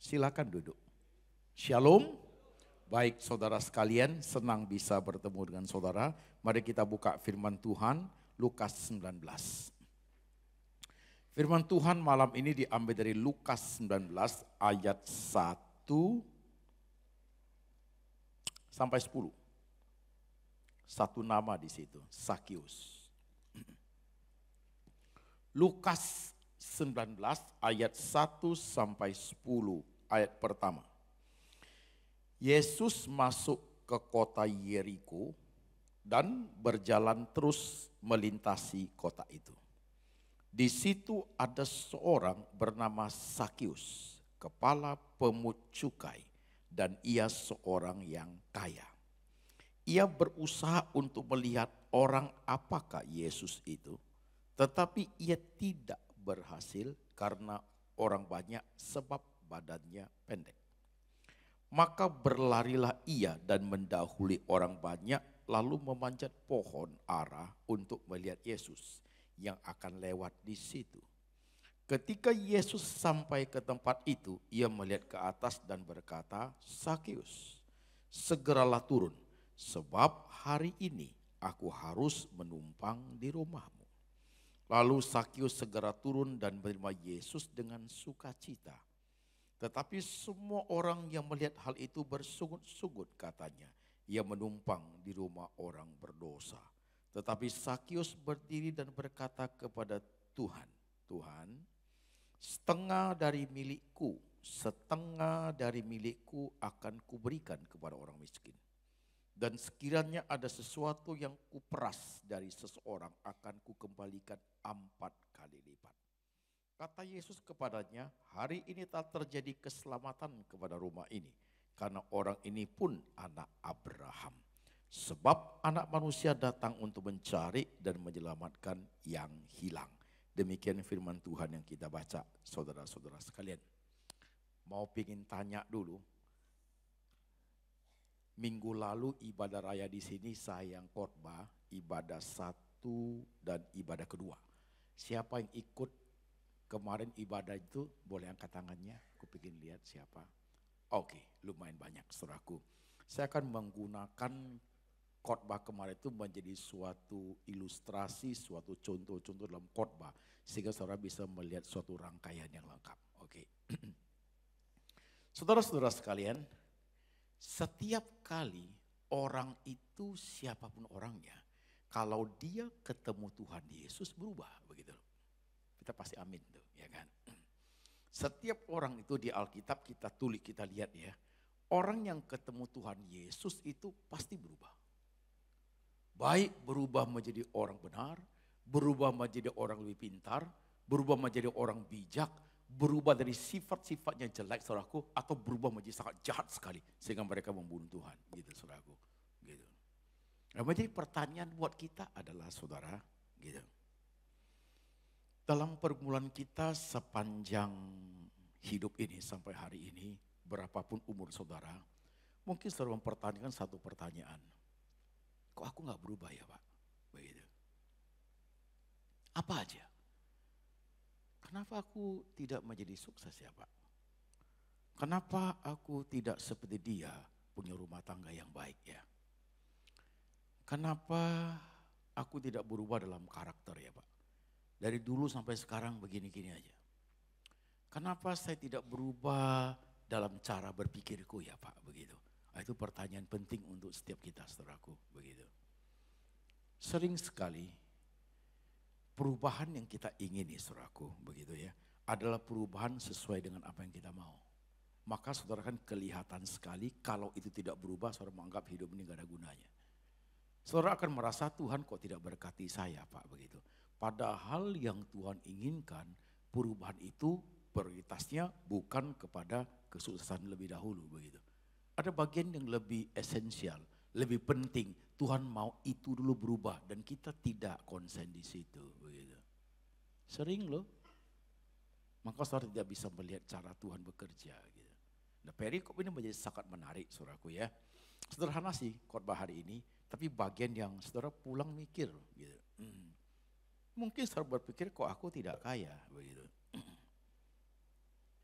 Silakan duduk. Shalom. Baik saudara sekalian, senang bisa bertemu dengan saudara. Mari kita buka firman Tuhan Lukas 19. Firman Tuhan malam ini diambil dari Lukas 19 ayat 1 sampai 10. Satu nama di situ, Sakius. Lukas 19 ayat 1 sampai 10 ayat pertama. Yesus masuk ke kota Yeriko dan berjalan terus melintasi kota itu. Di situ ada seorang bernama Sakius, kepala pemut cukai dan ia seorang yang kaya. Ia berusaha untuk melihat orang apakah Yesus itu, tetapi ia tidak berhasil karena orang banyak sebab badannya pendek. Maka berlarilah ia dan mendahului orang banyak lalu memanjat pohon arah untuk melihat Yesus yang akan lewat di situ. Ketika Yesus sampai ke tempat itu, ia melihat ke atas dan berkata, Sakyus, segeralah turun, sebab hari ini aku harus menumpang di rumahmu. Lalu Sakyus segera turun dan menerima Yesus dengan sukacita. Tetapi semua orang yang melihat hal itu bersungut-sungut katanya. Ia menumpang di rumah orang berdosa. Tetapi Sakius berdiri dan berkata kepada Tuhan, Tuhan, setengah dari milikku, setengah dari milikku akan kuberikan kepada orang miskin. Dan sekiranya ada sesuatu yang kuperas dari seseorang, akan kukembalikan empat kali lipat. Kata Yesus kepadanya, hari ini tak terjadi keselamatan kepada rumah ini. Karena orang ini pun anak Abraham. Sebab anak manusia datang untuk mencari dan menyelamatkan yang hilang. Demikian firman Tuhan yang kita baca saudara-saudara sekalian. Mau pingin tanya dulu. Minggu lalu ibadah raya di sini saya yang khotbah ibadah satu dan ibadah kedua. Siapa yang ikut kemarin ibadah itu boleh angkat tangannya? Aku lihat siapa. Oke, okay, lumayan banyak saudaraku. Saya akan menggunakan khotbah kemarin itu menjadi suatu ilustrasi, suatu contoh-contoh dalam khotbah sehingga saudara bisa melihat suatu rangkaian yang lengkap. Oke. Okay. Saudara-saudara sekalian, setiap kali orang itu siapapun orangnya, kalau dia ketemu Tuhan Yesus berubah begitu loh kita pasti amin tuh, ya kan? Setiap orang itu di Alkitab kita tulis, kita lihat ya. Orang yang ketemu Tuhan Yesus itu pasti berubah. Baik berubah menjadi orang benar, berubah menjadi orang lebih pintar, berubah menjadi orang bijak, berubah dari sifat-sifatnya jelek saudaraku atau berubah menjadi sangat jahat sekali sehingga mereka membunuh Tuhan gitu saudaraku gitu. Nah, jadi pertanyaan buat kita adalah saudara gitu. Dalam pergumulan kita sepanjang hidup ini sampai hari ini, berapapun umur saudara, mungkin selalu mempertanyakan satu pertanyaan. Kok aku gak berubah ya Pak? Begitu. Apa aja? Kenapa aku tidak menjadi sukses ya Pak? Kenapa aku tidak seperti dia punya rumah tangga yang baik ya? Kenapa aku tidak berubah dalam karakter ya Pak? Dari dulu sampai sekarang begini-gini aja. Kenapa saya tidak berubah dalam cara berpikirku ya Pak begitu. Nah, itu pertanyaan penting untuk setiap kita saudaraku begitu. Sering sekali perubahan yang kita ingini saudaraku begitu ya adalah perubahan sesuai dengan apa yang kita mau. Maka saudara kan kelihatan sekali kalau itu tidak berubah saudara menganggap hidup ini gak ada gunanya. Saudara akan merasa Tuhan kok tidak berkati saya Pak begitu. Padahal yang Tuhan inginkan perubahan itu prioritasnya bukan kepada kesuksesan lebih dahulu begitu. Ada bagian yang lebih esensial, lebih penting. Tuhan mau itu dulu berubah dan kita tidak konsen di situ begitu. Sering loh. Maka saudara tidak bisa melihat cara Tuhan bekerja gitu. Nah perikop ini menjadi sangat menarik suraku ya. Sederhana sih khotbah hari ini, tapi bagian yang saudara pulang mikir gitu. Hmm Mungkin saudara berpikir kok aku tidak kaya begitu.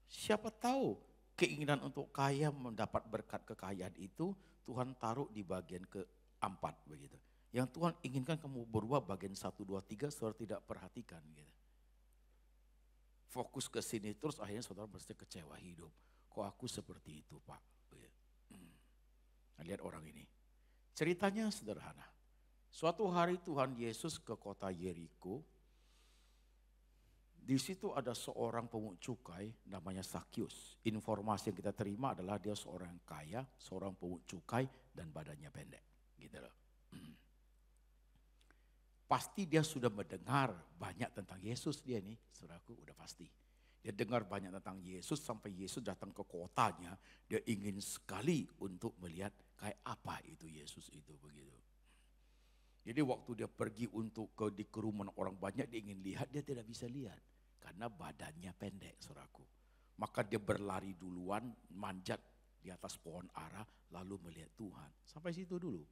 Siapa tahu keinginan untuk kaya mendapat berkat kekayaan itu Tuhan taruh di bagian keempat begitu. Yang Tuhan inginkan kamu berubah bagian satu dua tiga saudara tidak perhatikan gitu. Fokus ke sini terus akhirnya saudara pasti kecewa hidup. Kok aku seperti itu pak? Nah, lihat orang ini. Ceritanya sederhana. Suatu hari Tuhan Yesus ke kota Yeriko. Di situ ada seorang pungut cukai namanya Sakyus. Informasi yang kita terima adalah dia seorang kaya, seorang pungut cukai dan badannya pendek. Gitu loh. Pasti dia sudah mendengar banyak tentang Yesus dia nih, saudaraku udah pasti. Dia dengar banyak tentang Yesus sampai Yesus datang ke kotanya. Dia ingin sekali untuk melihat kayak apa itu Yesus itu begitu. Jadi waktu dia pergi untuk ke di kerumunan orang banyak dia ingin lihat dia tidak bisa lihat karena badannya pendek suraku. Maka dia berlari duluan manjat di atas pohon ara lalu melihat Tuhan. Sampai situ dulu.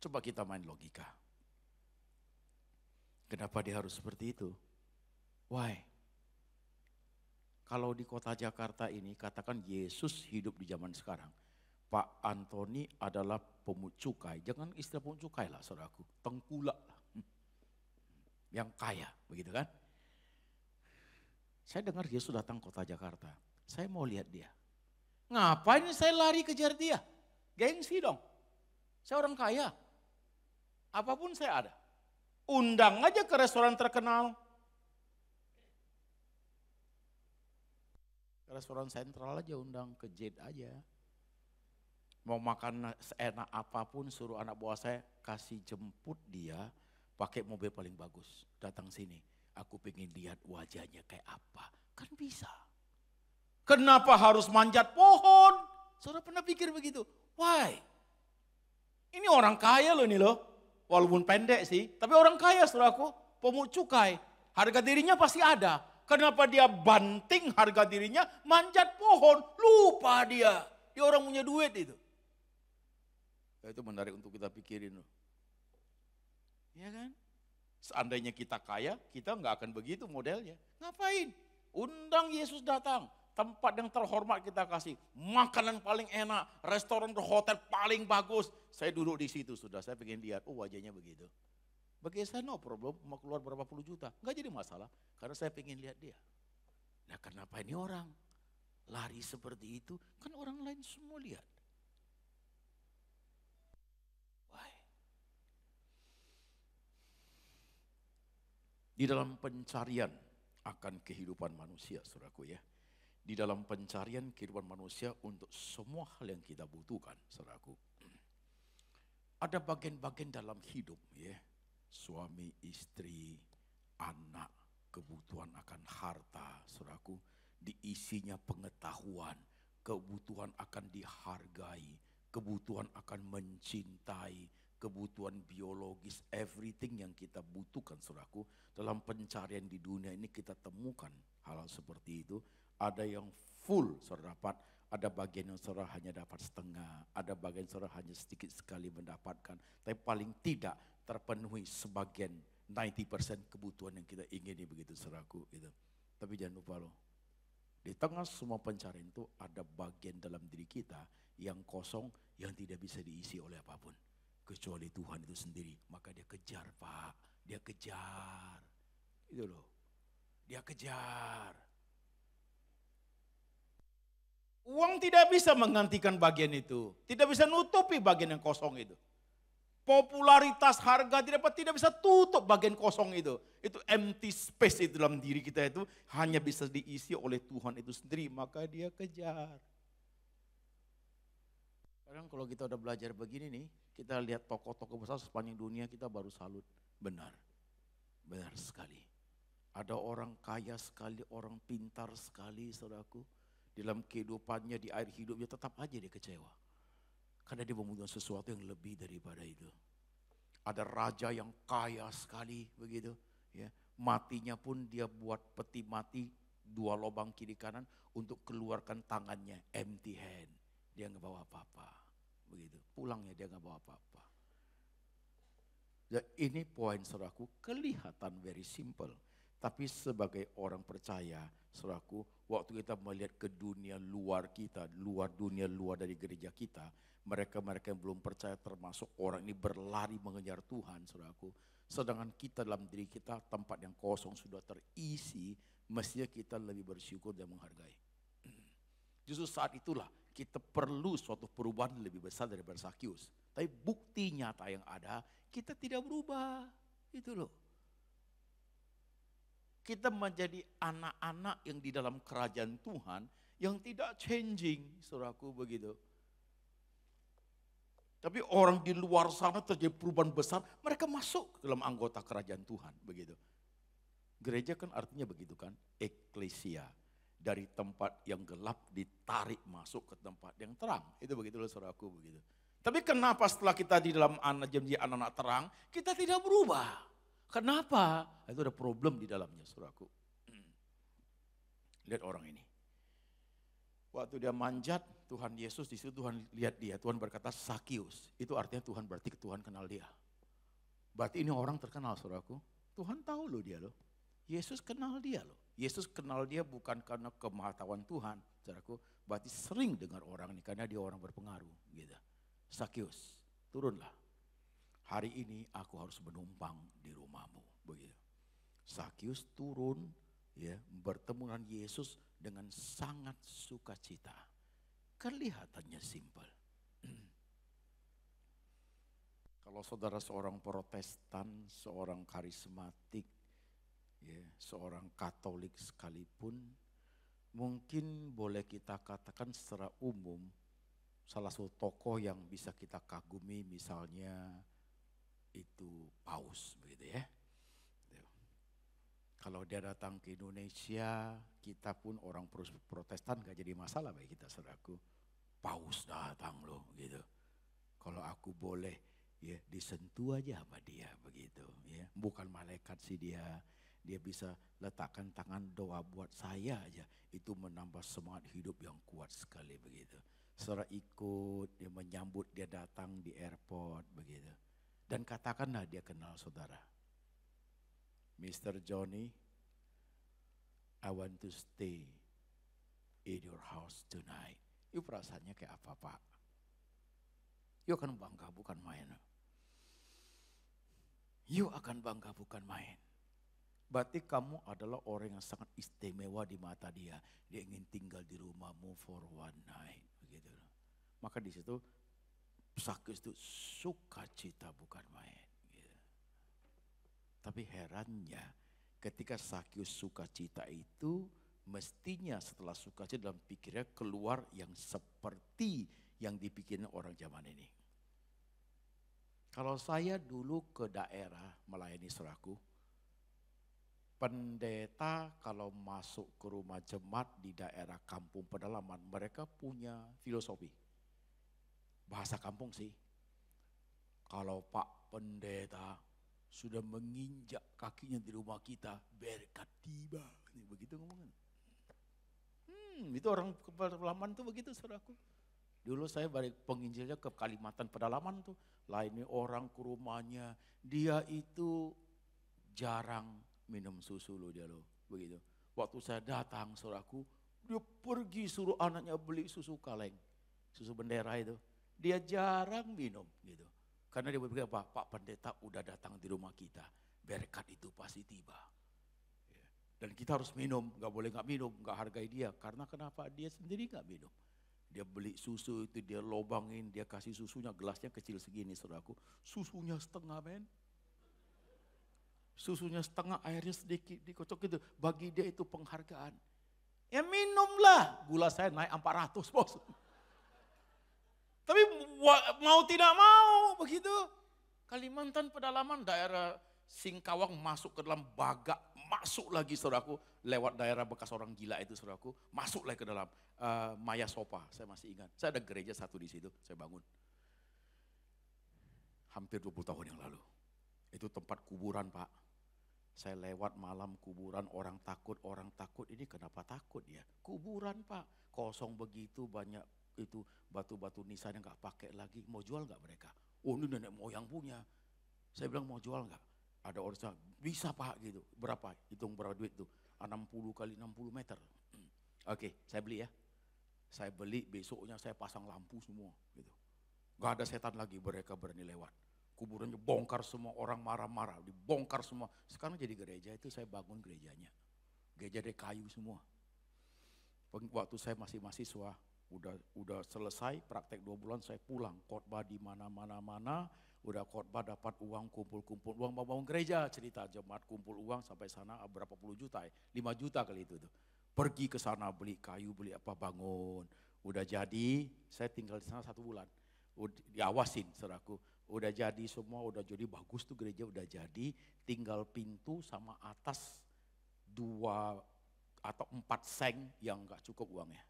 Coba kita main logika. Kenapa dia harus seperti itu? Why? Kalau di kota Jakarta ini katakan Yesus hidup di zaman sekarang Pak Antoni adalah pemucukai, Jangan istilah pemungut cukai lah saudaraku, tengkulak lah. Hmm. Yang kaya, begitu kan? Saya dengar Yesus datang kota Jakarta. Saya mau lihat dia. Ngapain saya lari kejar dia? Gengsi dong. Saya orang kaya. Apapun saya ada. Undang aja ke restoran terkenal. Ke restoran sentral aja undang, ke Jade aja mau makan seenak apapun suruh anak buah saya kasih jemput dia pakai mobil paling bagus. Datang sini, aku pengen lihat wajahnya kayak apa. Kan bisa. Kenapa harus manjat pohon? Saudara pernah pikir begitu? Why? Ini orang kaya loh ini loh. Walaupun pendek sih, tapi orang kaya aku Pemungut cukai. Harga dirinya pasti ada. Kenapa dia banting harga dirinya manjat pohon? Lupa dia. Dia orang punya duit itu. Nah, itu menarik untuk kita pikirin Ya kan? Seandainya kita kaya, kita nggak akan begitu modelnya. Ngapain? Undang Yesus datang. Tempat yang terhormat kita kasih. Makanan paling enak. Restoran hotel paling bagus. Saya duduk di situ sudah. Saya pengen lihat. Oh wajahnya begitu. Bagi saya no problem. Mau keluar berapa puluh juta. Nggak jadi masalah. Karena saya pengen lihat dia. Nah kenapa ini orang? Lari seperti itu. Kan orang lain semua lihat. Di dalam pencarian akan kehidupan manusia, saudaraku ya. Di dalam pencarian kehidupan manusia untuk semua hal yang kita butuhkan, saudaraku. Ada bagian-bagian dalam hidup ya. Suami, istri, anak, kebutuhan akan harta, saudaraku. Diisinya pengetahuan, kebutuhan akan dihargai, kebutuhan akan mencintai, kebutuhan biologis, everything yang kita butuhkan saudaraku. Dalam pencarian di dunia ini kita temukan hal-hal seperti itu. Ada yang full saudara dapat, ada bagian yang saudara hanya dapat setengah, ada bagian saudara hanya sedikit sekali mendapatkan. Tapi paling tidak terpenuhi sebagian 90% kebutuhan yang kita ingini begitu saudaraku. Gitu. Tapi jangan lupa loh, di tengah semua pencarian itu ada bagian dalam diri kita yang kosong yang tidak bisa diisi oleh apapun kecuali Tuhan itu sendiri. Maka dia kejar, Pak. Dia kejar. Itu loh. Dia kejar. Uang tidak bisa menggantikan bagian itu. Tidak bisa nutupi bagian yang kosong itu. Popularitas harga tidak dapat, tidak bisa tutup bagian kosong itu. Itu empty space itu dalam diri kita itu hanya bisa diisi oleh Tuhan itu sendiri. Maka dia kejar. Sekarang kalau kita udah belajar begini nih, kita lihat tokoh-tokoh besar sepanjang dunia kita baru salut. Benar, benar sekali. Ada orang kaya sekali, orang pintar sekali saudaraku. Dalam kehidupannya, di air hidupnya tetap aja dia kecewa. Karena dia membutuhkan sesuatu yang lebih daripada itu. Ada raja yang kaya sekali begitu. ya Matinya pun dia buat peti mati dua lubang kiri kanan untuk keluarkan tangannya empty hand dia nggak bawa apa-apa. Begitu. Pulangnya dia nggak bawa apa-apa. Ya, ini poin seraku kelihatan very simple. Tapi sebagai orang percaya, seraku, waktu kita melihat ke dunia luar kita, luar dunia luar dari gereja kita, mereka-mereka yang belum percaya termasuk orang ini berlari mengejar Tuhan, saudaraku. Sedangkan kita dalam diri kita tempat yang kosong sudah terisi, mestinya kita lebih bersyukur dan menghargai. Justru saat itulah kita perlu suatu perubahan lebih besar daripada Sakyus. Tapi bukti nyata yang ada, kita tidak berubah. Itu loh. Kita menjadi anak-anak yang di dalam kerajaan Tuhan yang tidak changing, suraku begitu. Tapi orang di luar sana terjadi perubahan besar, mereka masuk dalam anggota kerajaan Tuhan, begitu. Gereja kan artinya begitu kan, eklesia dari tempat yang gelap ditarik masuk ke tempat yang terang. Itu begitulah loh saudaraku begitu. Tapi kenapa setelah kita di dalam anak janji anak-anak terang, kita tidak berubah? Kenapa? Nah, itu ada problem di dalamnya saudaraku. Lihat orang ini. Waktu dia manjat, Tuhan Yesus di situ Tuhan lihat dia. Tuhan berkata Sakius. Itu artinya Tuhan berarti Tuhan kenal dia. Berarti ini orang terkenal saudaraku. Tuhan tahu loh dia loh. Yesus kenal dia loh. Yesus kenal dia bukan karena kemahatauan Tuhan, saudaraku, berarti sering dengar orang ini karena dia orang berpengaruh, gitu. Sakius, turunlah. Hari ini aku harus menumpang di rumahmu, begitu. Sakius turun, ya, bertemu dengan Yesus dengan sangat sukacita. Kelihatannya simpel. Kalau saudara seorang protestan, seorang karismatik, ya, seorang Katolik sekalipun, mungkin boleh kita katakan secara umum, salah satu tokoh yang bisa kita kagumi misalnya itu Paus begitu ya. ya. Kalau dia datang ke Indonesia, kita pun orang protestan gak jadi masalah bagi kita saudaraku. Paus datang loh gitu. Kalau aku boleh ya disentuh aja sama dia begitu ya. Bukan malaikat sih dia, dia bisa letakkan tangan doa buat saya aja. Itu menambah semangat hidup yang kuat sekali begitu. saudara ikut, dia menyambut, dia datang di airport begitu. Dan katakanlah dia kenal saudara. Mr. Johnny, I want to stay in your house tonight. Itu perasaannya kayak apa pak? You kan akan bangga bukan main. You akan bangga bukan main. Berarti kamu adalah orang yang sangat istimewa di mata dia. Dia ingin tinggal di rumahmu for one night. Begitu. Maka di situ Sakis itu sukacita bukan main. Gitu. Tapi herannya ketika suka sukacita itu mestinya setelah sukacita dalam pikirnya keluar yang seperti yang dipikirin orang zaman ini. Kalau saya dulu ke daerah melayani seraku, pendeta kalau masuk ke rumah jemaat di daerah kampung pedalaman, mereka punya filosofi. Bahasa kampung sih. Kalau Pak Pendeta sudah menginjak kakinya di rumah kita, berkat tiba. Ini begitu ngomongnya. Hmm, itu orang pedalaman tuh begitu saudaraku. Dulu saya balik penginjilnya ke Kalimantan pedalaman tuh. lah ini orang ke rumahnya, dia itu jarang minum susu lo dia lo begitu waktu saya datang suraku dia pergi suruh anaknya beli susu kaleng susu bendera itu dia jarang minum gitu karena dia berpikir apa Pak Pendeta udah datang di rumah kita berkat itu pasti tiba ya. dan kita harus minum nggak boleh nggak minum nggak hargai dia karena kenapa dia sendiri nggak minum dia beli susu itu dia lobangin dia kasih susunya gelasnya kecil segini saudaraku susunya setengah men susunya setengah, airnya sedikit, dikocok gitu. Bagi dia itu penghargaan. Ya minumlah. Gula saya naik 400 bos. Tapi mau tidak mau begitu. Kalimantan pedalaman daerah Singkawang masuk ke dalam baga, masuk lagi saudaraku, lewat daerah bekas orang gila itu saudaraku, masuk lagi ke dalam uh, Maya Sopa, saya masih ingat. Saya ada gereja satu di situ, saya bangun. Hampir 20 tahun yang lalu. Itu tempat kuburan Pak. Saya lewat malam kuburan, orang takut, orang takut. Ini kenapa takut ya? Kuburan pak, kosong begitu banyak itu batu-batu nisan yang nggak pakai lagi. Mau jual nggak mereka? Oh ini nenek moyang punya. Saya bilang mau jual nggak? Ada orang bilang, bisa pak gitu. Berapa? Hitung berapa duit tuh? 60 kali 60 meter. Oke, saya beli ya. Saya beli, besoknya saya pasang lampu semua gitu. Gak ada setan lagi mereka berani lewat kuburannya bongkar semua, orang marah-marah, dibongkar semua. Sekarang jadi gereja itu saya bangun gerejanya. Gereja dari kayu semua. Waktu saya masih mahasiswa, udah udah selesai praktek dua bulan saya pulang khotbah di mana mana mana udah khotbah dapat uang kumpul kumpul uang mau bangun gereja cerita jemaat kumpul uang sampai sana ah, berapa puluh juta ya lima juta kali itu tuh pergi ke sana beli kayu beli apa bangun udah jadi saya tinggal di sana satu bulan diawasin saudaraku udah jadi semua, udah jadi bagus tuh gereja udah jadi, tinggal pintu sama atas dua atau empat seng yang nggak cukup uangnya.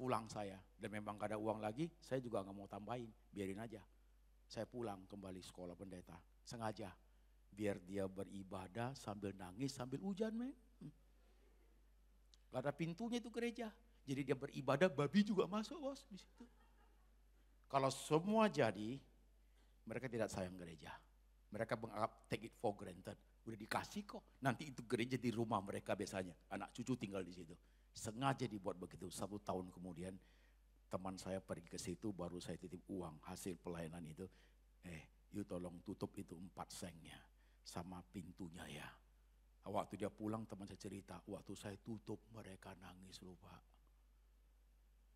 Pulang saya dan memang gak ada uang lagi, saya juga nggak mau tambahin, biarin aja. Saya pulang kembali sekolah pendeta, sengaja biar dia beribadah sambil nangis sambil hujan men. Gak ada pintunya itu gereja. Jadi dia beribadah, babi juga masuk bos di situ. Kalau semua jadi, mereka tidak sayang gereja. Mereka menganggap take it for granted. Udah dikasih kok. Nanti itu gereja di rumah mereka biasanya. Anak cucu tinggal di situ. Sengaja dibuat begitu. Satu tahun kemudian teman saya pergi ke situ baru saya titip uang. Hasil pelayanan itu. Eh, you tolong tutup itu empat sengnya. Sama pintunya ya. Waktu dia pulang teman saya cerita. Waktu saya tutup mereka nangis lupa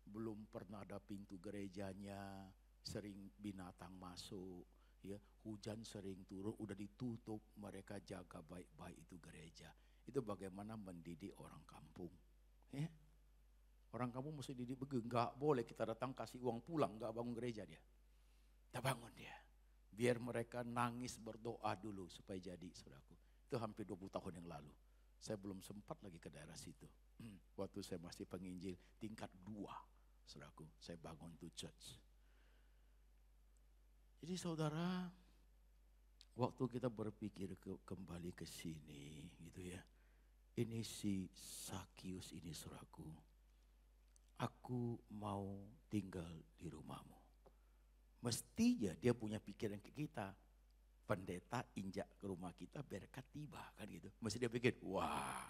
belum pernah ada pintu gerejanya, sering binatang masuk, ya hujan sering turun, udah ditutup, mereka jaga baik-baik itu gereja. Itu bagaimana mendidik orang kampung. Ya. Orang kampung mesti didik begitu, enggak boleh kita datang kasih uang pulang, enggak bangun gereja dia. kita bangun dia. Biar mereka nangis berdoa dulu supaya jadi saudaraku. Itu hampir 20 tahun yang lalu. Saya belum sempat lagi ke daerah situ. Waktu saya masih penginjil tingkat dua Saudaraku, saya bangun to church. Jadi saudara, waktu kita berpikir ke, kembali ke sini gitu ya. Ini si Sakius ini saudaraku. Aku mau tinggal di rumahmu. Mestinya dia punya pikiran ke kita. Pendeta injak ke rumah kita berkat tiba kan gitu. Mesti dia pikir, wah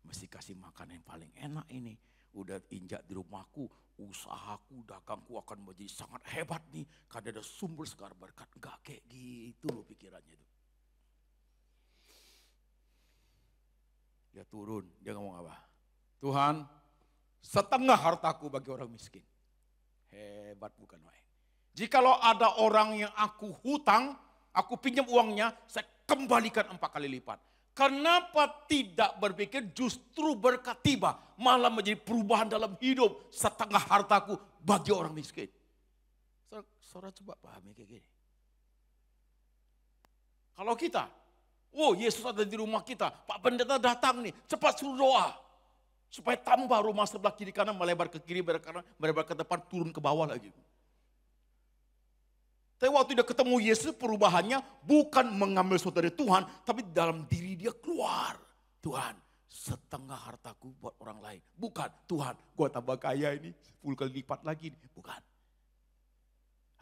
mesti kasih makan yang paling enak ini udah injak di rumahku, usahaku, dagangku akan menjadi sangat hebat nih. Karena ada sumber sekarang berkat. Enggak kayak gitu loh pikirannya itu. Dia turun, dia ngomong apa? Tuhan, setengah hartaku bagi orang miskin. Hebat bukan main. Jikalau ada orang yang aku hutang, aku pinjam uangnya, saya kembalikan empat kali lipat. Kenapa tidak berpikir justru berkat tiba malah menjadi perubahan dalam hidup setengah hartaku bagi orang miskin? Saudara, coba pahami kayak gini. Kalau kita, oh Yesus ada di rumah kita, Pak Pendeta datang nih, cepat suruh doa. Supaya tambah rumah sebelah kiri kanan melebar ke kiri, melebar ke melebar ke depan, turun ke bawah lagi. Tapi waktu dia ketemu Yesus perubahannya bukan mengambil sesuatu dari Tuhan. Tapi dalam diri dia keluar. Tuhan setengah hartaku buat orang lain. Bukan Tuhan gue tambah kaya ini 10 kali lipat lagi. Ini. Bukan.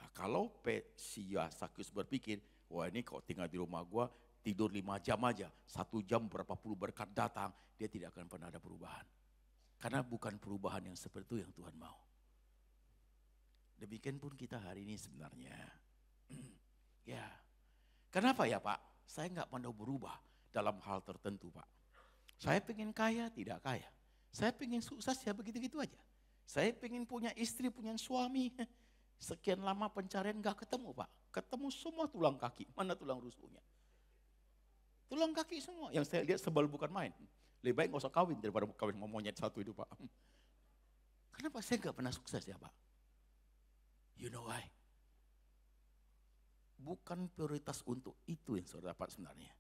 Nah, kalau Pesiasakus berpikir, wah ini kok tinggal di rumah gue tidur lima jam aja. Satu jam berapa puluh berkat datang. Dia tidak akan pernah ada perubahan. Karena bukan perubahan yang seperti itu yang Tuhan mau. Demikian pun kita hari ini sebenarnya. ya. Kenapa ya Pak? Saya nggak pernah berubah dalam hal tertentu Pak. Saya pengen kaya, tidak kaya. Saya pengen sukses ya begitu-gitu aja. Saya pengen punya istri, punya suami. Sekian lama pencarian nggak ketemu Pak. Ketemu semua tulang kaki. Mana tulang rusuhnya? Tulang kaki semua. Yang saya lihat sebal bukan main. Lebih baik nggak usah kawin daripada kawin mau monyet satu itu Pak. Kenapa saya nggak pernah sukses ya Pak? You know why? bukan prioritas untuk itu yang saudara dapat sebenarnya.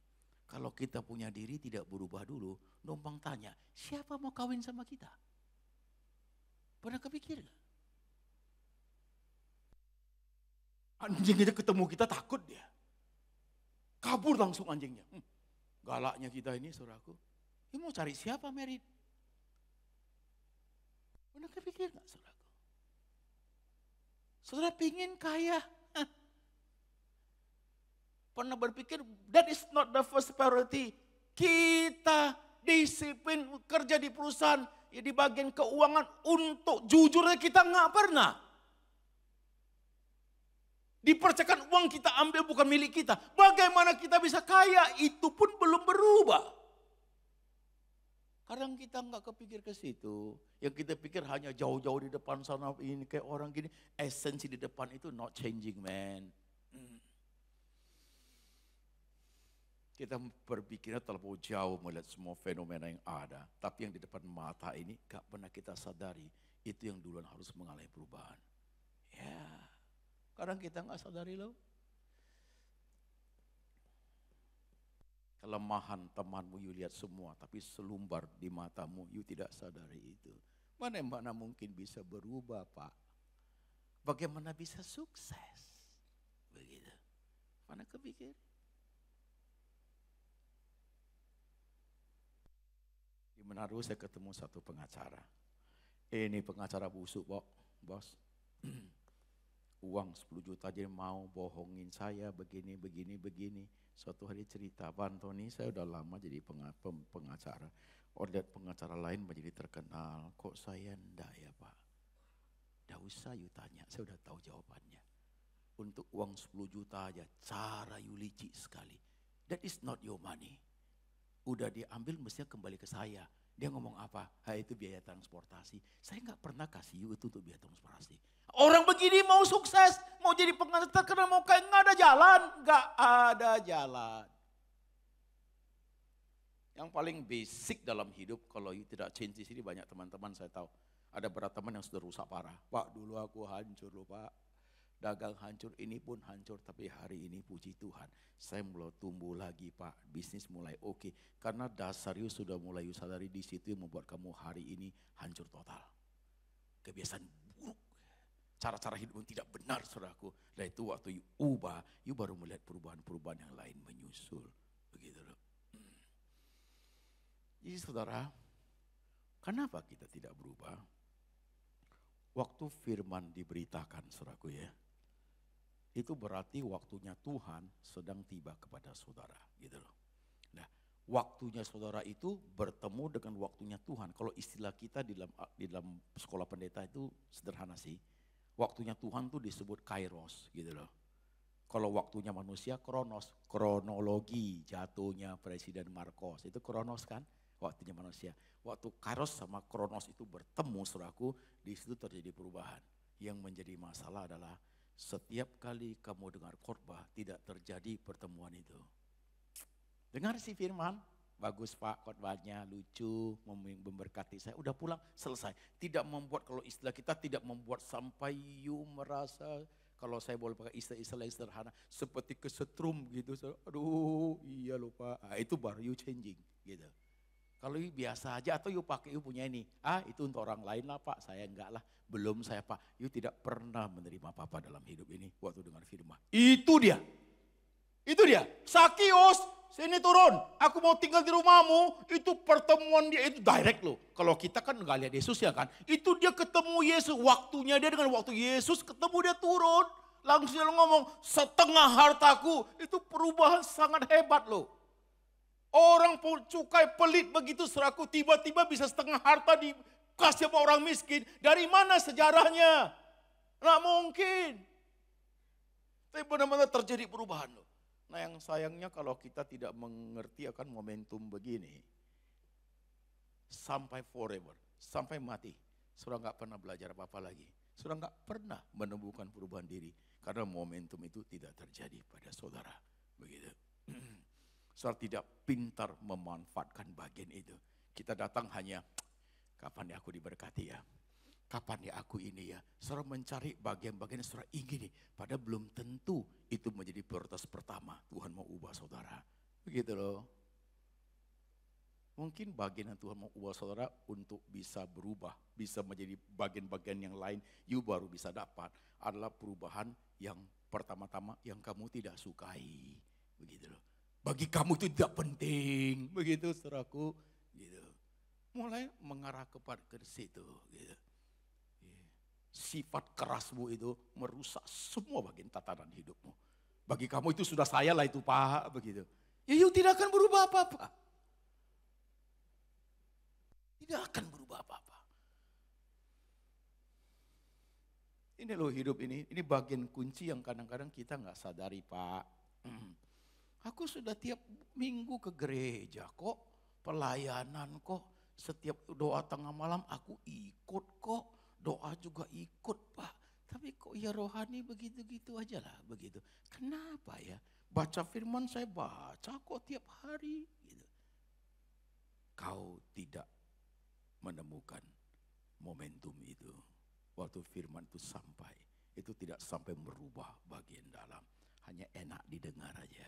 Kalau kita punya diri tidak berubah dulu, numpang tanya, siapa mau kawin sama kita? Pernah kepikir gak? Anjing kita ketemu kita takut dia. Kabur langsung anjingnya. Hmm. Galaknya kita ini saudaraku. Ini mau cari siapa merit? Pernah kepikir gak saudaraku? Saudara pingin kaya, pernah berpikir that is not the first priority. Kita disiplin kerja di perusahaan, ya di bagian keuangan untuk jujurnya kita nggak pernah. Dipercayakan uang kita ambil bukan milik kita. Bagaimana kita bisa kaya itu pun belum berubah. Kadang kita nggak kepikir ke situ. Yang kita pikir hanya jauh-jauh di depan sana ini kayak orang gini. Esensi di depan itu not changing man. Kita berpikirnya terlalu jauh melihat semua fenomena yang ada. Tapi yang di depan mata ini gak pernah kita sadari. Itu yang duluan harus mengalami perubahan. Ya, kadang kita gak sadari loh. Kelemahan temanmu you lihat semua, tapi selumbar di matamu you tidak sadari itu. Mana mana mungkin bisa berubah pak? Bagaimana bisa sukses? Begitu. Mana kepikir? Menaruh saya ketemu satu pengacara. Ini pengacara busuk, bo, Bos. Uang 10 juta aja mau bohongin saya begini, begini, begini. Suatu hari cerita, Pak Antoni saya udah lama jadi pengacara. Order pengacara lain menjadi terkenal. Kok saya ndak ya Pak? Tidak usah you tanya, saya udah tahu jawabannya. Untuk uang 10 juta aja, cara you licik sekali. That is not your money. Udah diambil mestinya kembali ke saya dia ngomong apa? Ha, itu biaya transportasi. Saya nggak pernah kasih you itu untuk biaya transportasi. Orang begini mau sukses, mau jadi pengantar terkenal, mau kayak nggak ada jalan, nggak ada jalan. Yang paling basic dalam hidup kalau you tidak change di sini banyak teman-teman saya tahu. Ada berat teman yang sudah rusak parah. Pak dulu aku hancur loh pak dagang hancur, ini pun hancur. Tapi hari ini puji Tuhan, saya mulai tumbuh lagi Pak, bisnis mulai oke. Okay. Karena dasar you sudah mulai you sadari di situ membuat kamu hari ini hancur total. Kebiasaan buruk, cara-cara hidup yang tidak benar saudaraku. Dan nah, itu waktu you ubah, you baru melihat perubahan-perubahan yang lain menyusul. Begitu loh. Hmm. Jadi saudara, kenapa kita tidak berubah? Waktu firman diberitakan saudaraku ya itu berarti waktunya Tuhan sedang tiba kepada saudara, gitu loh. Nah, waktunya saudara itu bertemu dengan waktunya Tuhan. Kalau istilah kita di dalam di dalam sekolah pendeta itu sederhana sih. Waktunya Tuhan tuh disebut kairos, gitu loh. Kalau waktunya manusia kronos, kronologi jatuhnya Presiden Marcos itu kronos kan? Waktunya manusia. Waktu kairos sama kronos itu bertemu, saudaraku, di situ terjadi perubahan. Yang menjadi masalah adalah setiap kali kamu dengar khotbah tidak terjadi pertemuan itu. Dengar si firman, bagus pak khotbahnya, lucu, memberkati saya. Udah pulang, selesai. Tidak membuat, kalau istilah kita tidak membuat sampai you merasa kalau saya boleh pakai istilah-istilah sederhana seperti kesetrum gitu aduh iya lupa nah, itu baru you changing gitu kalau biasa aja atau yuk pakai yuk punya ini. Ah itu untuk orang lain lah pak, saya enggak lah. Belum saya pak, yuk tidak pernah menerima apa-apa dalam hidup ini waktu dengar firman. Itu dia. Itu dia. Sakios, sini turun. Aku mau tinggal di rumahmu. Itu pertemuan dia, itu direct loh. Kalau kita kan nggak lihat Yesus ya kan. Itu dia ketemu Yesus. Waktunya dia dengan waktu Yesus ketemu dia turun. Langsung dia ngomong, setengah hartaku. Itu perubahan sangat hebat loh. Orang cukai pelit begitu seraku tiba-tiba bisa setengah harta dikasih sama orang miskin. Dari mana sejarahnya? Nggak mungkin. Tapi benar-benar terjadi perubahan loh. Nah yang sayangnya kalau kita tidak mengerti akan momentum begini. Sampai forever, sampai mati. Sudah nggak pernah belajar apa-apa lagi. Sudah nggak pernah menemukan perubahan diri. Karena momentum itu tidak terjadi pada saudara. Begitu. Saudara tidak pintar memanfaatkan bagian itu. Kita datang hanya, kapan ya aku diberkati ya? Kapan ya aku ini ya? Saudara mencari bagian-bagian yang saudara ingini. Pada belum tentu itu menjadi prioritas pertama. Tuhan mau ubah saudara. Begitu loh. Mungkin bagian yang Tuhan mau ubah saudara untuk bisa berubah, bisa menjadi bagian-bagian yang lain, you baru bisa dapat adalah perubahan yang pertama-tama yang kamu tidak sukai. Begitu loh. Bagi kamu itu tidak penting. Begitu saudaraku. Gitu. Mulai mengarah kepada ke situ. Gitu. Iya. Sifat kerasmu itu merusak semua bagian tatanan hidupmu. Bagi kamu itu sudah saya lah itu pak. Begitu. Ya yuk tidak akan berubah apa-apa. Tidak akan berubah apa-apa. Ini loh hidup ini, ini bagian kunci yang kadang-kadang kita nggak sadari pak. Aku sudah tiap minggu ke gereja kok, pelayanan kok, setiap doa tengah malam aku ikut kok, doa juga ikut pak. Tapi kok ya rohani begitu-gitu aja lah begitu. Kenapa ya? Baca firman saya baca kok tiap hari gitu. Kau tidak menemukan momentum itu. Waktu firman itu sampai, itu tidak sampai merubah bagian dalam. Hanya enak didengar aja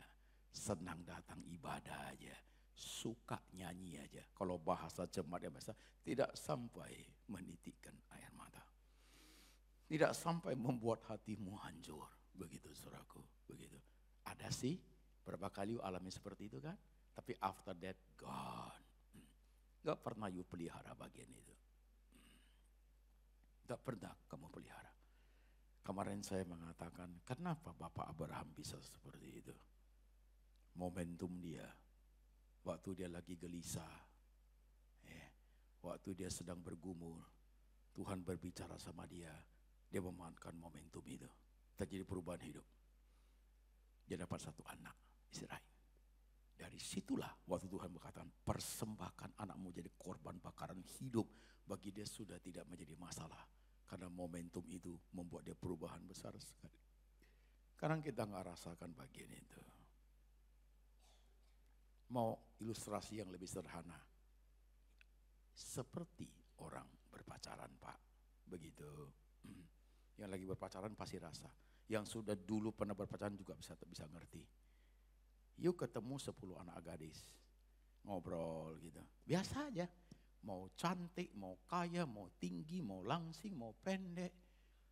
senang datang ibadah aja, suka nyanyi aja. Kalau bahasa jemaat yang biasa, tidak sampai menitikkan air mata. Tidak sampai membuat hatimu hancur. Begitu suraku, begitu. Ada sih, berapa kali alami seperti itu kan? Tapi after that, gone. Hmm. Gak pernah you pelihara bagian itu. Hmm. Gak pernah kamu pelihara. Kemarin saya mengatakan, kenapa Bapak Abraham bisa seperti itu? momentum dia. Waktu dia lagi gelisah. Eh, waktu dia sedang bergumul. Tuhan berbicara sama dia. Dia memanfaatkan momentum itu. Terjadi perubahan hidup. Dia dapat satu anak, Israel. Dari situlah waktu Tuhan berkata, persembahkan anakmu jadi korban bakaran hidup. Bagi dia sudah tidak menjadi masalah. Karena momentum itu membuat dia perubahan besar sekali. Kadang kita nggak rasakan bagian itu mau ilustrasi yang lebih sederhana. Seperti orang berpacaran, Pak. Begitu. Yang lagi berpacaran pasti rasa. Yang sudah dulu pernah berpacaran juga bisa bisa ngerti. Yuk ketemu 10 anak gadis. Ngobrol gitu. Biasa aja. Mau cantik, mau kaya, mau tinggi, mau langsing, mau pendek.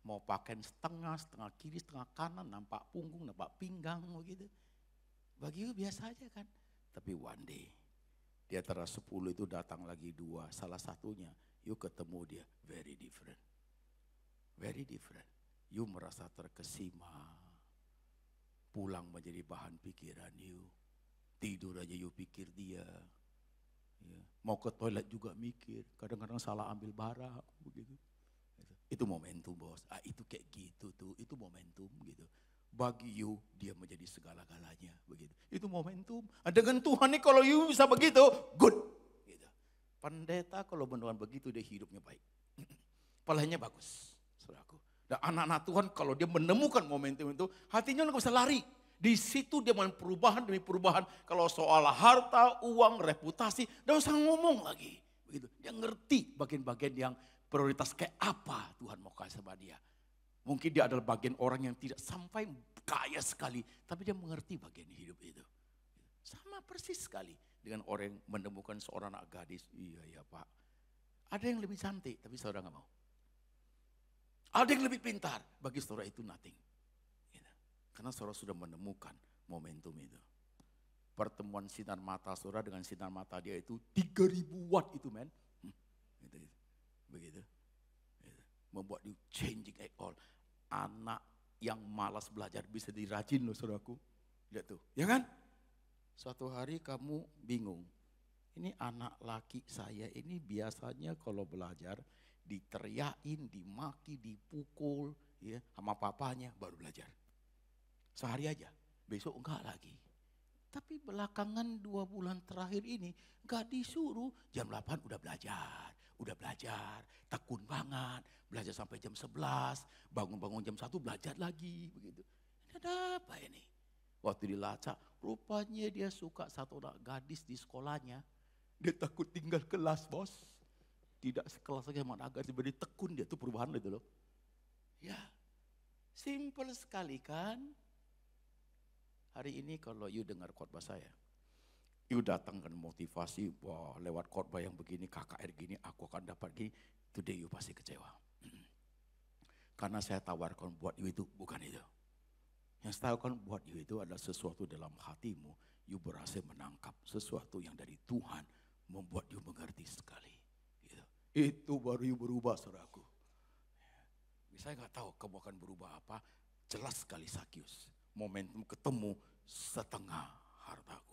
Mau pakaian setengah, setengah kiri, setengah kanan, nampak punggung, nampak pinggang, begitu Bagi lu biasa aja kan. Tapi one day, di antara sepuluh itu datang lagi dua. Salah satunya, you ketemu dia, very different. Very different. You merasa terkesima. Pulang menjadi bahan pikiran you. Tidur aja you pikir dia. Ya. Mau ke toilet juga mikir. Kadang-kadang salah ambil barang. Begitu. Itu momentum bos. Ah, itu kayak gitu tuh. Itu momentum gitu bagi you dia menjadi segala-galanya begitu. Itu momentum. Dengan Tuhan nih kalau you bisa begitu, good. Gitu. Pendeta kalau benar begitu dia hidupnya baik. Palanya bagus, saudaraku. Dan anak-anak Tuhan kalau dia menemukan momentum itu, hatinya nggak bisa lari. Di situ dia main perubahan demi perubahan. Kalau soal harta, uang, reputasi, dan usah ngomong lagi. Begitu. Dia ngerti bagian-bagian yang prioritas kayak apa Tuhan mau kasih sama dia. Mungkin dia adalah bagian orang yang tidak sampai kaya sekali, tapi dia mengerti bagian hidup itu. Sama persis sekali dengan orang yang menemukan seorang anak gadis. Iya, ya pak. Ada yang lebih cantik, tapi saudara nggak mau. Ada yang lebih pintar, bagi saudara itu nothing. Gitu. Karena saudara sudah menemukan momentum itu. Pertemuan sinar mata saudara dengan sinar mata dia itu 3000 watt itu men. Hmm. Gitu, gitu. Begitu membuat you changing at all. Anak yang malas belajar bisa dirajin loh saudaraku. Lihat tuh, ya kan? Suatu hari kamu bingung. Ini anak laki saya ini biasanya kalau belajar diteriakin, dimaki, dipukul ya sama papanya baru belajar. Sehari aja, besok enggak lagi. Tapi belakangan dua bulan terakhir ini enggak disuruh jam 8 udah belajar udah belajar, tekun banget, belajar sampai jam 11, bangun-bangun jam 1 belajar lagi begitu. Ini ada apa ini? Waktu dilacak, rupanya dia suka satu orang gadis di sekolahnya. Dia takut tinggal kelas bos. Tidak sekelas lagi sama agak diberi tekun dia tuh perubahan itu loh. Ya, simple sekali kan. Hari ini kalau you dengar khotbah saya, You datangkan motivasi, wah lewat khotbah yang begini, KKR gini, aku akan dapat gini. Today you pasti kecewa. Karena saya tawarkan buat you itu bukan itu. Yang saya tawarkan buat you itu adalah sesuatu dalam hatimu. You berhasil menangkap sesuatu yang dari Tuhan membuat you mengerti sekali. Gitu. Itu baru you berubah saudaraku. Ya. Saya nggak tahu kamu akan berubah apa. Jelas sekali Sakyus. Momentum ketemu setengah hartaku.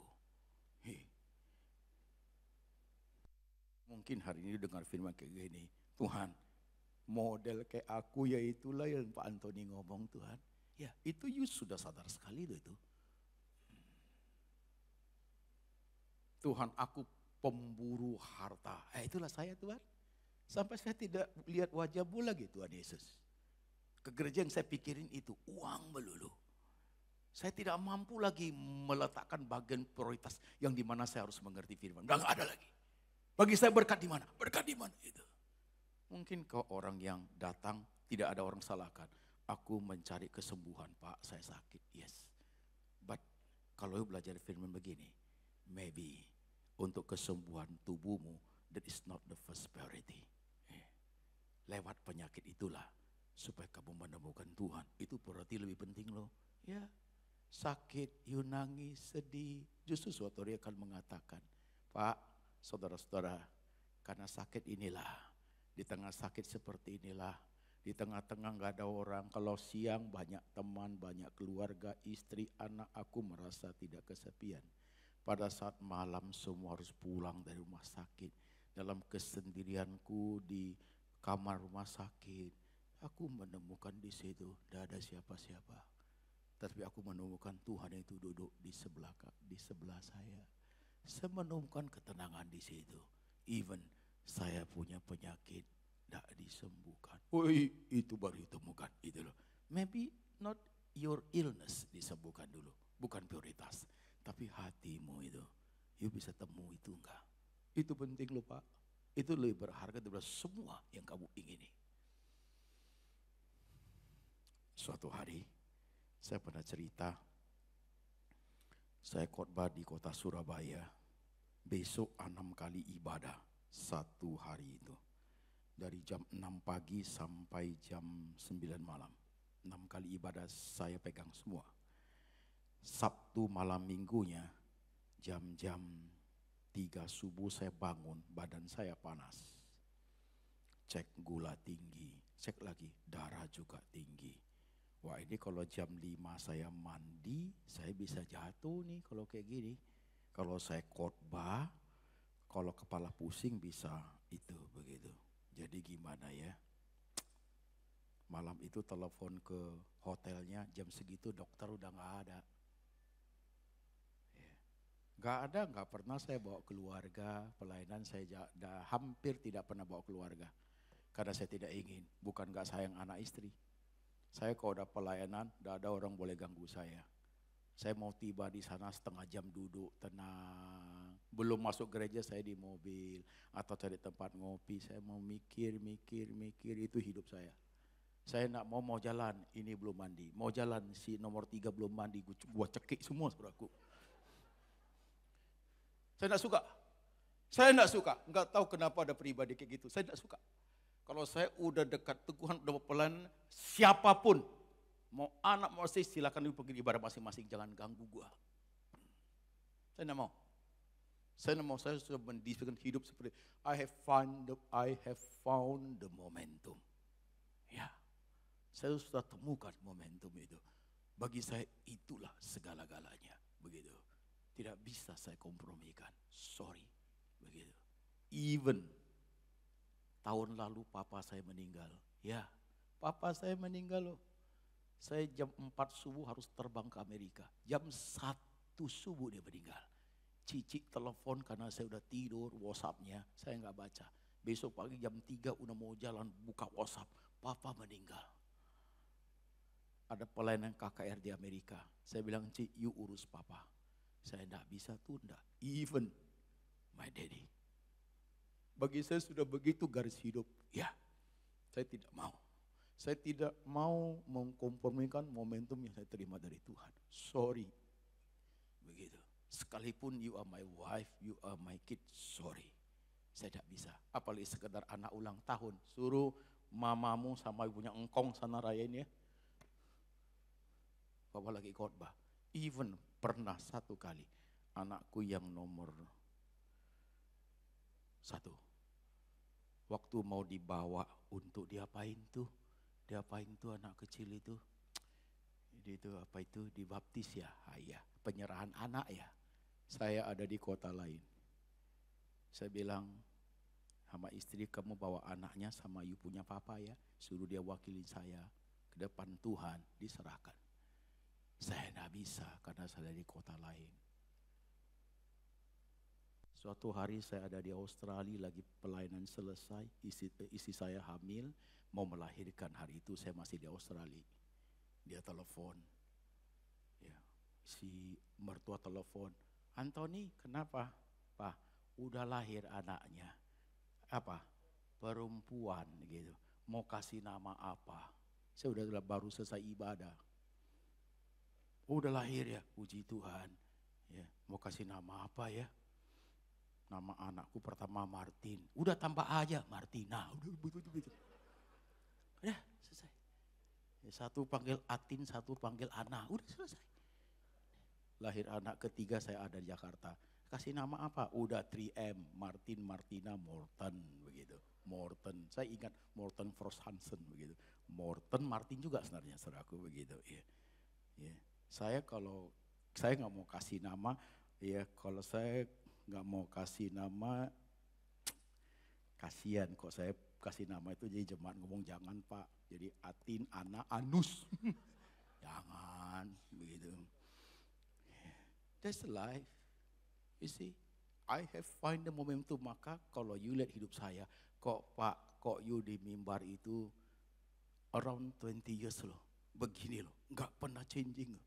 Mungkin hari ini dengar firman kayak gini, Tuhan, model kayak aku ya itulah yang Pak Antoni ngomong Tuhan. Ya itu Yus sudah sadar sekali loh itu. Tuhan aku pemburu harta. Eh, itulah saya Tuhan. Sampai saya tidak lihat wajahmu lagi Tuhan Yesus. Ke gereja yang saya pikirin itu uang melulu. Saya tidak mampu lagi meletakkan bagian prioritas yang dimana saya harus mengerti firman. Enggak ada lagi. Bagi saya berkat di mana? Berkat di mana? Itu. Mungkin kau orang yang datang tidak ada orang salahkan. Aku mencari kesembuhan pak, saya sakit. Yes. But kalau you belajar firman begini, maybe untuk kesembuhan tubuhmu, that is not the first priority. Eh, lewat penyakit itulah, supaya kamu menemukan Tuhan. Itu berarti lebih penting loh. Ya, sakit, you nangis, sedih. Justru suatu hari akan mengatakan, Pak, Saudara-saudara, karena sakit inilah, di tengah sakit seperti inilah, di tengah-tengah nggak ada orang, kalau siang banyak teman, banyak keluarga, istri, anak, aku merasa tidak kesepian. Pada saat malam semua harus pulang dari rumah sakit. Dalam kesendirianku di kamar rumah sakit, aku menemukan di situ tidak ada siapa-siapa. Tapi aku menemukan Tuhan itu duduk di sebelah di sebelah saya. Saya menemukan ketenangan di situ. Even saya punya penyakit tidak disembuhkan. Woi, itu baru ditemukan. Itu loh. Maybe not your illness disembuhkan dulu. Bukan prioritas. Tapi hatimu itu. You bisa temu itu enggak. Itu penting loh Pak. Itu lebih berharga daripada semua yang kamu ingini. Suatu hari saya pernah cerita saya khotbah di kota Surabaya. Besok enam kali ibadah satu hari itu. Dari jam 6 pagi sampai jam 9 malam. enam kali ibadah saya pegang semua. Sabtu malam minggunya jam-jam 3 subuh saya bangun, badan saya panas. Cek gula tinggi, cek lagi darah juga tinggi Wah ini kalau jam 5 saya mandi, saya bisa jatuh nih kalau kayak gini. Kalau saya khotbah, kalau kepala pusing bisa itu begitu. Jadi gimana ya? Malam itu telepon ke hotelnya jam segitu dokter udah nggak ada. Ya. Gak ada, gak pernah saya bawa keluarga, pelayanan saya hampir tidak pernah bawa keluarga. Karena saya tidak ingin, bukan gak sayang anak istri, saya kalau ada pelayanan, tidak ada orang boleh ganggu saya. Saya mau tiba di sana setengah jam duduk, tenang. Belum masuk gereja saya di mobil atau cari tempat ngopi. Saya mau mikir, mikir, mikir. Itu hidup saya. Saya nak mau mau jalan, ini belum mandi. Mau jalan si nomor tiga belum mandi, gua cekik semua saudaraku. Saya tidak suka. Saya tidak suka. Enggak tahu kenapa ada pribadi kayak gitu. Saya tidak suka. Kalau saya udah dekat Tuhan, udah pelan, siapapun, mau anak, mau sih silakan lu pergi ibadah masing-masing, jangan ganggu gua. Saya tidak mau. Saya tidak mau, saya sudah mendisiplinkan hidup seperti, I have found the, I have found the momentum. Ya, saya sudah temukan momentum itu. Bagi saya itulah segala-galanya. Begitu. Tidak bisa saya kompromikan. Sorry. Begitu. Even tahun lalu papa saya meninggal. Ya, papa saya meninggal loh. Saya jam 4 subuh harus terbang ke Amerika. Jam 1 subuh dia meninggal. Cici telepon karena saya udah tidur, WhatsAppnya saya nggak baca. Besok pagi jam 3 udah mau jalan buka WhatsApp, papa meninggal. Ada pelayanan KKR di Amerika. Saya bilang, cici, you urus papa. Saya enggak bisa tunda. Even my daddy. Bagi saya sudah begitu garis hidup. Ya, saya tidak mau. Saya tidak mau mengkompromikan momentum yang saya terima dari Tuhan. Sorry. Begitu. Sekalipun you are my wife, you are my kid, sorry. Saya tidak bisa. Apalagi sekedar anak ulang tahun. Suruh mamamu sama ibunya engkong sana rayain ya. Bapak lagi khotbah. Even pernah satu kali anakku yang nomor satu waktu mau dibawa untuk diapain tuh? Diapain tuh anak kecil itu? Jadi itu apa itu dibaptis ya? Ayah, iya. penyerahan anak ya. Saya ada di kota lain. Saya bilang sama istri kamu bawa anaknya sama you punya papa ya, suruh dia wakilin saya ke depan Tuhan diserahkan. Saya tidak bisa karena saya dari kota lain. Suatu hari saya ada di Australia lagi pelayanan selesai, isi, isi saya hamil, mau melahirkan hari itu saya masih di Australia. Dia telepon, ya si mertua telepon, Anthony kenapa? Pak, udah lahir anaknya. Apa? Perempuan gitu. Mau kasih nama apa? Saya udah baru selesai ibadah. udah lahir ya, puji Tuhan. Ya, mau kasih nama apa ya? Nama anakku pertama Martin. Udah tambah aja Martina. Udah, udah, selesai. Satu panggil Atin, satu panggil Ana. Udah selesai. Lahir anak ketiga saya ada di Jakarta. Kasih nama apa? Udah 3M, Martin, Martina, Morton begitu. Morton, saya ingat Morton Frost Hansen begitu. Morton Martin juga sebenarnya seraku begitu. Ya. ya. Saya kalau saya nggak mau kasih nama, ya kalau saya nggak mau kasih nama, kasihan kok saya kasih nama itu jadi jemaat ngomong jangan pak, jadi atin, anak, anus. jangan, begitu. That's life, you see. I have find the momentum, maka kalau you lihat hidup saya, kok pak, kok you di mimbar itu around 20 years loh, begini loh, nggak pernah changing.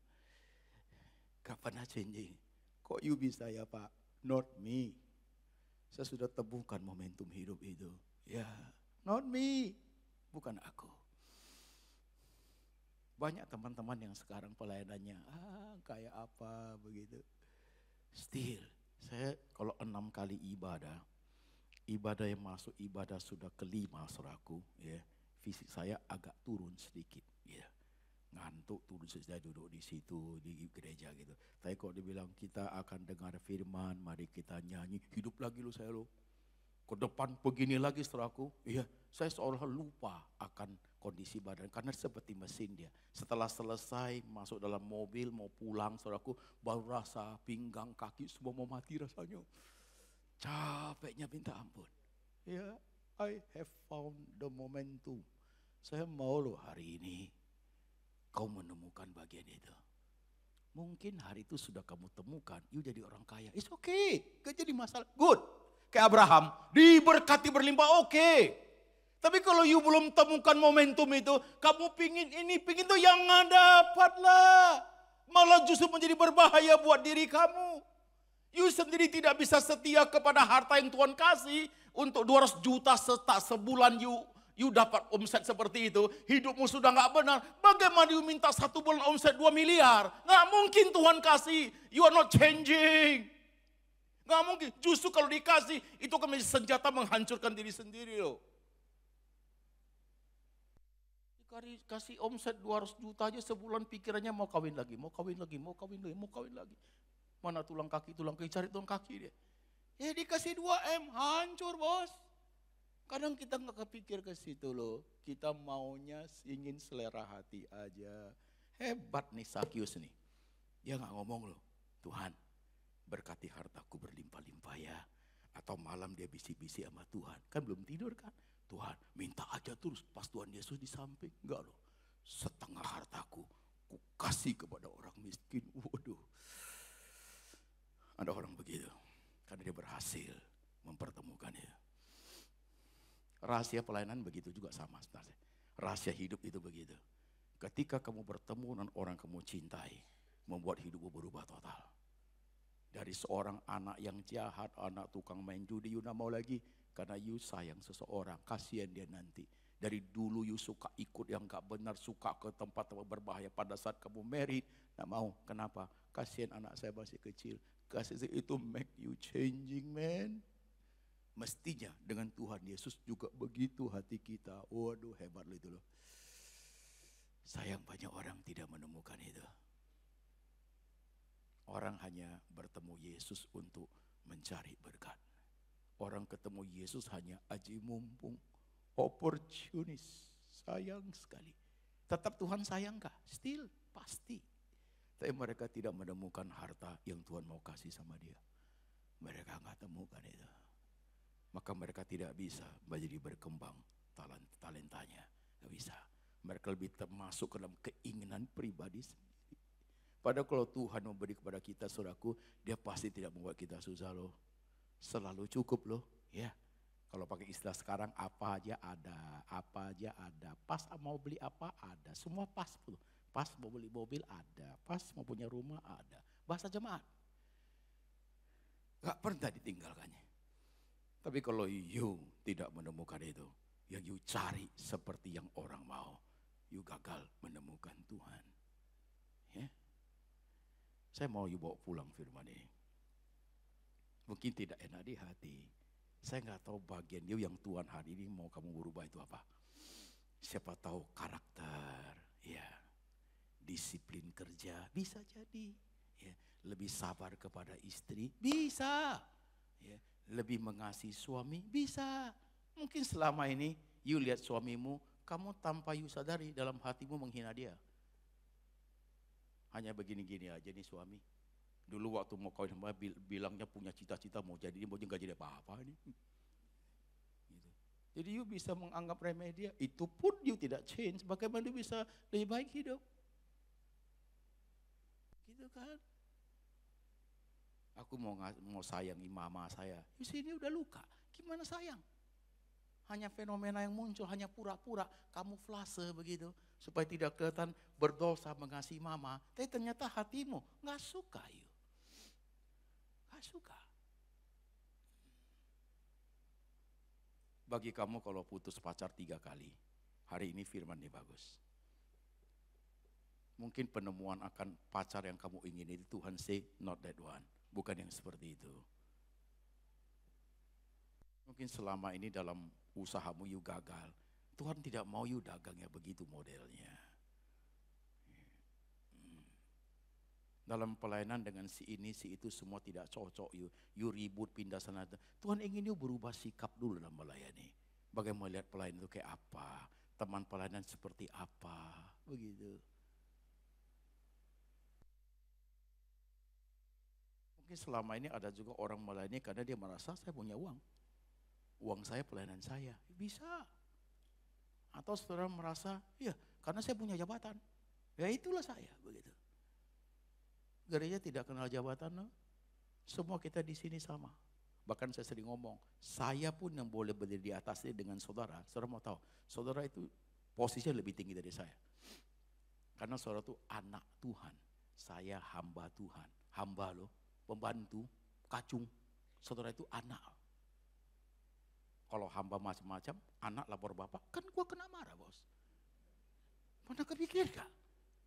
Nggak pernah changing. Kok you bisa ya pak? not me. Saya sudah temukan momentum hidup itu. Ya, yeah. not me, bukan aku. Banyak teman-teman yang sekarang pelayanannya, ah kayak apa begitu. Still, saya kalau enam kali ibadah, ibadah yang masuk ibadah sudah kelima suraku, ya. Fisik saya agak turun sedikit, ya ngantuk turun saja duduk di situ di gereja gitu. Tapi kalau dibilang kita akan dengar firman, mari kita nyanyi, hidup lagi lu saya lo. Ke depan begini lagi saudaraku. iya saya seolah lupa akan kondisi badan karena seperti mesin dia. Setelah selesai masuk dalam mobil mau pulang saudaraku baru rasa pinggang kaki semua mau mati rasanya. Capeknya minta ampun. Ya, yeah, I have found the momentum. Saya mau loh hari ini kau menemukan bagian itu. Mungkin hari itu sudah kamu temukan, you jadi orang kaya. It's okay, gak jadi masalah. Good. Kayak Abraham, diberkati berlimpah, oke. Okay. Tapi kalau you belum temukan momentum itu, kamu pingin ini, pingin itu yang nggak dapatlah. Malah justru menjadi berbahaya buat diri kamu. You sendiri tidak bisa setia kepada harta yang Tuhan kasih. Untuk 200 juta setak sebulan you You dapat omset seperti itu, hidupmu sudah nggak benar. Bagaimana you minta satu bulan omset 2 miliar? Nggak mungkin Tuhan kasih. You are not changing. Nggak mungkin. Justru kalau dikasih, itu akan menjadi senjata menghancurkan diri sendiri loh. Dikasih omset 200 juta aja sebulan pikirannya mau kawin lagi, mau kawin lagi, mau kawin lagi, mau kawin lagi. Mana tulang kaki, tulang kaki, cari tulang kaki dia. Ya dikasih 2M, hancur bos. Kadang kita nggak kepikir ke situ loh. Kita maunya ingin selera hati aja. Hebat nih Sakyus nih. Dia nggak ngomong loh. Tuhan berkati hartaku berlimpah-limpah ya. Atau malam dia bisi-bisi sama Tuhan. Kan belum tidur kan. Tuhan minta aja terus pas Tuhan Yesus di samping. Enggak loh. Setengah hartaku ku kasih kepada orang miskin. Waduh. Ada orang begitu. Karena dia berhasil mempertemukannya. Rahasia pelayanan begitu juga sama sebenarnya. Rahasia hidup itu begitu. Ketika kamu bertemu dengan orang kamu cintai, membuat hidupmu berubah total. Dari seorang anak yang jahat, anak tukang main judi, you mau lagi. Karena you sayang seseorang, kasihan dia nanti. Dari dulu you suka ikut yang gak benar, suka ke tempat berbahaya. Pada saat kamu married, gak mau. Kenapa? Kasihan anak saya masih kecil. Kasih itu make you changing, man. Mestinya dengan Tuhan Yesus juga begitu hati kita. Waduh hebat loh itu loh. Sayang banyak orang tidak menemukan itu. Orang hanya bertemu Yesus untuk mencari berkat. Orang ketemu Yesus hanya aji mumpung. Opportunis. Sayang sekali. Tetap Tuhan sayangkah? Still, pasti. Tapi mereka tidak menemukan harta yang Tuhan mau kasih sama dia. Mereka nggak temukan itu maka mereka tidak bisa menjadi berkembang talentanya. Tidak bisa. Mereka lebih termasuk ke dalam keinginan pribadi sendiri. Padahal kalau Tuhan memberi kepada kita suraku, dia pasti tidak membuat kita susah loh. Selalu cukup loh. Ya. Kalau pakai istilah sekarang apa aja ada, apa aja ada. Pas mau beli apa ada, semua pas loh. Pas mau beli mobil ada, pas mau punya rumah ada. Bahasa jemaat. Gak pernah ditinggalkannya. Tapi kalau you tidak menemukan itu, yang you cari seperti yang orang mau, you gagal menemukan Tuhan. Ya? Saya mau you bawa pulang firman ini. Mungkin tidak enak di hati. Saya nggak tahu bagian you yang Tuhan hari ini mau kamu berubah itu apa. Siapa tahu karakter, ya, disiplin kerja bisa jadi, ya, lebih sabar kepada istri bisa, ya, lebih mengasihi suami? Bisa. Mungkin selama ini you lihat suamimu, kamu tanpa you sadari dalam hatimu menghina dia. Hanya begini-gini aja nih suami. Dulu waktu mau kawin sama bilangnya punya cita-cita mau jadi ini, mau jadi jadi apa-apa nih. Gitu. Jadi you bisa menganggap remeh dia, itu pun you tidak change, bagaimana you bisa lebih baik hidup. Gitu kan. Aku mau mau sayangi mama saya. Di sini udah luka. Gimana sayang? Hanya fenomena yang muncul, hanya pura-pura, kamuflase begitu. Supaya tidak kelihatan berdosa mengasihi mama. Tapi ternyata hatimu nggak suka yuk. Nggak suka. Bagi kamu kalau putus pacar tiga kali, hari ini firman ini bagus. Mungkin penemuan akan pacar yang kamu itu Tuhan say not that one bukan yang seperti itu. Mungkin selama ini dalam usahamu you gagal. Tuhan tidak mau you dagang ya begitu modelnya. Hmm. Dalam pelayanan dengan si ini, si itu semua tidak cocok you. You ribut pindah sana. Tuhan ingin you berubah sikap dulu dalam melayani. Bagaimana melihat pelayanan itu kayak apa. Teman pelayanan seperti apa. Begitu. Tapi selama ini ada juga orang melayani karena dia merasa saya punya uang. Uang saya pelayanan saya. Bisa. Atau saudara merasa, ya karena saya punya jabatan. Ya itulah saya, begitu. Gereja tidak kenal jabatan, no? semua kita di sini sama. Bahkan saya sering ngomong, saya pun yang boleh berdiri di atas ini dengan saudara. Saudara mau tahu, saudara itu posisinya lebih tinggi dari saya. Karena saudara itu anak Tuhan, saya hamba Tuhan. Hamba loh, pembantu, kacung, saudara itu anak. Kalau hamba macam-macam, anak lapor bapak, kan gua kena marah bos. Mana kepikir gak?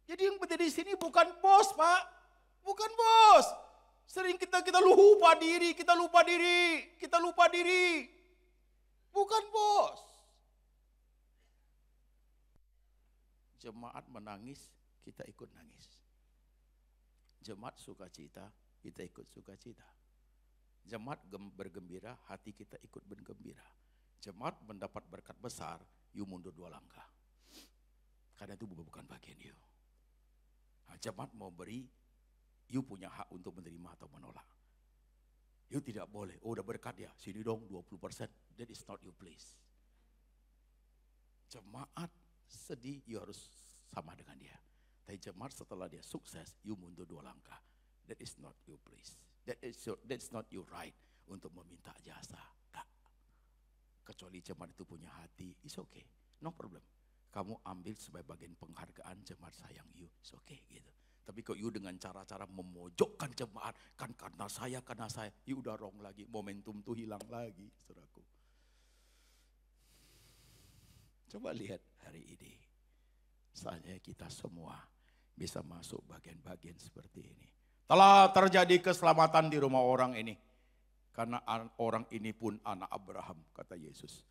Jadi yang beda di sini bukan bos pak, bukan bos. Sering kita kita lupa diri, kita lupa diri, kita lupa diri. Bukan bos. Jemaat menangis, kita ikut nangis. Jemaat sukacita, kita ikut sukacita. Jemaat bergembira, hati kita ikut bergembira. Jemaat mendapat berkat besar, you mundur dua langkah. Karena itu bukan bagian you. Nah, jemaat mau beri, you punya hak untuk menerima atau menolak. You tidak boleh, oh udah berkat ya, sini dong 20%, that is not your place. Jemaat sedih, you harus sama dengan dia. Tapi jemaat setelah dia sukses, you mundur dua langkah. That is not your place. That is your, that's not your right untuk meminta jasa. Kak. Kecuali jemaat itu punya hati, it's okay. No problem. Kamu ambil sebagai bagian penghargaan jemaat sayang you. It's okay gitu. Tapi kok you dengan cara-cara memojokkan jemaat, kan karena saya, karena saya, you udah wrong lagi. Momentum tuh hilang lagi, saudaraku. Coba lihat hari ini. Saatnya kita semua bisa masuk bagian-bagian seperti ini. Telah terjadi keselamatan di rumah orang ini. Karena orang ini pun anak Abraham, kata Yesus.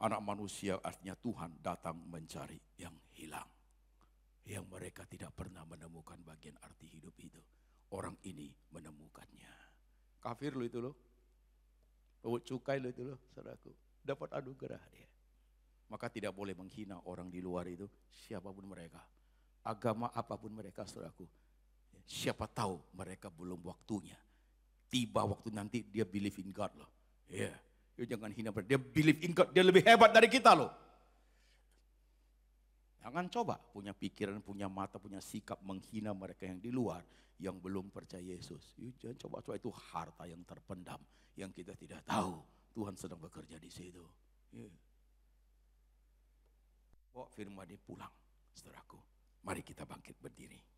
Anak manusia artinya Tuhan datang mencari yang hilang. Yang mereka tidak pernah menemukan bagian arti hidup itu. Orang ini menemukannya. Kafir lo itu loh. Bawa cukai lo itu loh, saudaraku. Dapat adu gerah dia. Maka tidak boleh menghina orang di luar itu, siapapun mereka. Agama apapun mereka, saudaraku. Siapa tahu mereka belum waktunya. Tiba waktu nanti dia believe in God loh. Iya. Ya, yeah. jangan hina mereka. Dia believe in God, dia lebih hebat dari kita loh. Jangan coba punya pikiran, punya mata, punya sikap menghina mereka yang di luar yang belum percaya Yesus. Ya, jangan coba-coba itu harta yang terpendam yang kita tidak tahu. Tuhan sedang bekerja di situ. Yeah. Bawa firman ini pulang, saudaraku. Mari kita bangkit berdiri.